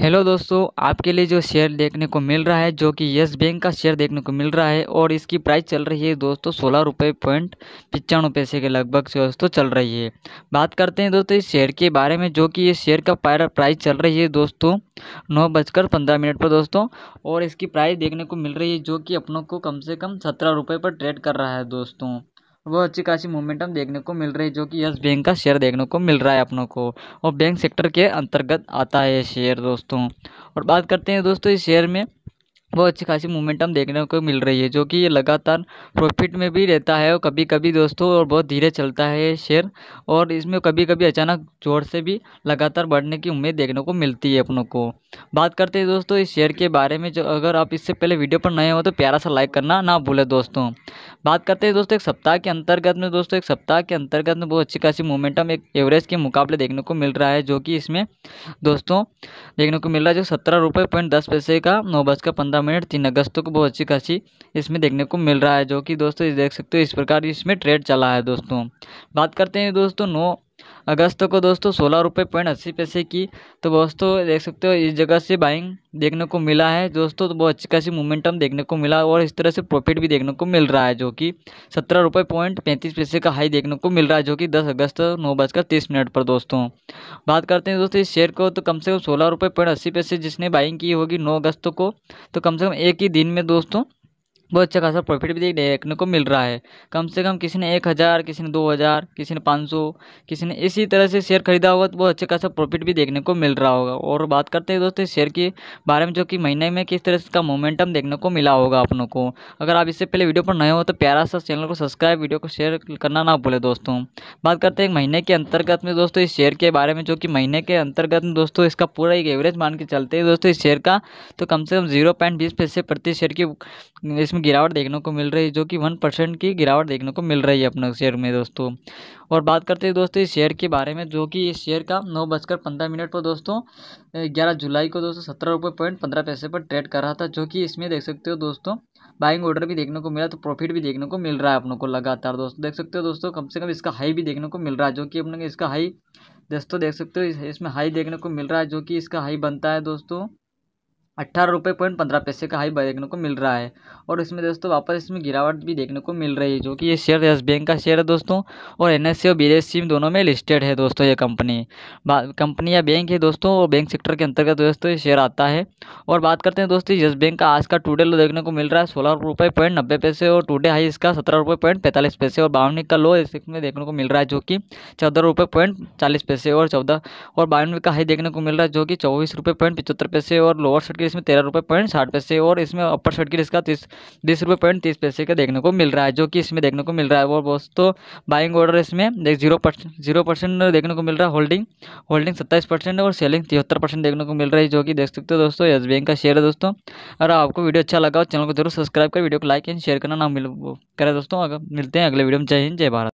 hello दोस्तों आपके लिए जो शेयर देखने को मिल रहा है जो कि येस बैंक का शेयर देखने को मिल रहा है और इसकी प्राइस चल रही है दोस्तों सोलह रुपये पॉइंट पचानवे पैसे के लगभग से दोस्तों चल रही है बात करते हैं दोस्तों इस शेयर के बारे में जो कि ये शेयर का प्राइस चल रही है दोस्तों नौ बजकर पंद्रह मिनट पर दोस्तों और इसकी प्राइस देखने को मिल रही है जो कि अपनों को कम से कम सत्रह रुपये पर ट्रेड कर रहा है दोस्तों वो अच्छी खासी मोमेंटम देखने को मिल रही है जो कि यस बैंक का शेयर देखने को मिल रहा है अपनों को और बैंक सेक्टर के अंतर्गत आता है शेयर दोस्तों और बात करते हैं दोस्तों इस शेयर में वो अच्छी खासी मोमेंटम देखने को मिल रही है जो कि ये लगातार प्रॉफिट में भी रहता है और कभी कभी दोस्तों और बहुत धीरे चलता है शेयर और इसमें कभी कभी अचानक जोर से भी लगातार बढ़ने की उम्मीद देखने को मिलती है अपनों को बात करते हैं दोस्तों इस शेयर के बारे में जो अगर आप इससे पहले वीडियो पर नए हो तो प्यारा सा लाइक करना ना भूलें दोस्तों बात करते हैं दोस्तों एक सप्ताह के अंतर्गत में दोस्तों एक सप्ताह के अंतर्गत में बहुत अच्छी खासी मोमेंटम एक एवरेज के मुकाबले देखने को मिल रहा है जो कि इसमें दोस्तों देखने को मिल रहा है जो सत्रह रुपये पॉइंट दस पैसे का नौ बज का पंद्रह मिनट तीन अगस्त को बहुत अच्छी खासी इसमें देखने को मिल रहा है जो कि दोस्तों देख सकते हो इस प्रकार इसमें ट्रेड चला है दोस्तों बात करते हैं दोस्तों नौ अगस्त को दोस्तों सोलह रुपये पॉइंट अस्सी पैसे की तो दोस्तों देख सकते हो इस जगह से बाइंग देखने को मिला है दोस्तों तो बहुत अच्छी खासी मोमेंटम देखने को मिला और इस तरह से प्रॉफिट भी देखने को मिल रहा है जो कि सत्रह रुपये पॉइंट पैंतीस पैसे का हाई देखने को मिल रहा है जो कि दस अगस्त नौ बजकर तीस मिनट पर दोस्तों बात करते हैं दोस्तों इस शेयर को तो कम से कम सोलह रुपये पॉइंट अस्सी पैसे जिसने बाइंग की होगी नौ अगस्त को तो कम से कम एक ही दिन में दोस्तों बहुत अच्छा खासा प्रॉफिट भी देखने को मिल रहा है कम से कम किसी ने एक हज़ार किसी ने दो हज़ार किसी ने पाँच सौ किसी ने इसी तरह से शेयर खरीदा होगा तो बहुत अच्छा खासा प्रॉफिट भी देखने को मिल रहा होगा और बात करते हैं दोस्तों शेयर के बारे में जो कि महीने में किस तरह इसका मोमेंटम देखने को मिला होगा लोग को अगर आप इससे पहले वीडियो पर नए हो तो प्यारा सा चैनल को सब्सक्राइब वीडियो को शेयर करना ना भूलें दोस्तों बात करते हैं महीने के अंतर्गत में दोस्तों इस शेयर के बारे में जो कि महीने के अंतर्गत में दोस्तों इसका पूरा एक एवरेज मान के चलते हैं दोस्तों इस शेयर का तो कम से कम जीरो पॉइंट बीस पैसे प्रति शेयर की इसमें गिरावट देखने को मिल रही है जो कि वन परसेंट की गिरावट देखने को मिल रही है अपने शेयर में दोस्तों और बात करते हैं दोस्तों इस शेयर के बारे में जो कि इस शेयर का नौ बजकर पंद्रह मिनट पर दोस्तों ग्यारह जुलाई को दोस्तों सत्रह रुपये पॉइंट पंद्रह पैसे पर ट्रेड कर रहा था जो कि इसमें देख सकते हो दोस्तों बाइंग ऑर्डर भी देखने को मिला तो प्रॉफिट भी देखने को मिल रहा है अपनों को लगातार दोस्तों देख सकते हो दोस्तों कम से कम इसका हाई भी देखने को मिल रहा है जो कि अपने इसका हाई दोस्तों देख सकते हो इसमें हाई देखने को मिल रहा है जो कि इसका हाई बनता है दोस्तों अट्ठारह रुपये पॉइंट पंद्रह पैसे का हाई देखने को मिल रहा है और इसमें दोस्तों वापस इसमें गिरावट भी देखने को मिल रही है जो कि ये शेयर यस बैंक का शेयर है दोस्तों और एन e और बी e दोनों में लिस्टेड है दोस्तों ये कंपनी कंपनी या बैंक है दोस्तों और बैंक सेक्टर के अंतर्गत दोस्तों ये शेयर आता है और बात करते हैं दोस्तों येस बैंक का आज का टूडे लो देखने को मिल रहा है सोलह रुपये पॉइंट नब्बे पैसे और टूडे हाई इसका सत्रह रुपये पॉइंट पैंतालीस पैसे और बावनवी का लो इसमें देखने को मिल रहा है जो कि चौदह रुपये पॉइंट चालीस पैसे और चौदह और बावनवी का हाई देखने को मिल रहा है जो कि चौबीस रुपये पॉइंट पचहत्तर पैसे और लोअर सेट की इसमें तेरह रुपये पॉइंट साठ पैसे और इसमें अपर शर्ट की इसका तीस बीस रुपये पॉइंट तीस पैसे का देखने को मिल रहा है जो कि इसमें देखने को मिल रहा है और दोस्तों बाइंग ऑर्डर इसमें जीरो परसेंट जीरो परसेंट देखने को मिल रहा है होल्डिंग होल्डिंग सत्ताईस परसेंट और सेलिंग तिहत्तर परसेंट देखने को मिल रहा है जो कि देख सकते हो दोस्तों एस बी का शेयर है दोस्तों अगर आपको वीडियो अच्छा लगा चैनल को जरूर सब्सक्राइब कर वीडियो को लाइक एंड शेयर करना ना मिल करें दोस्तों अगर मिलते हैं अगले वीडियो में जय हिंद जय भारत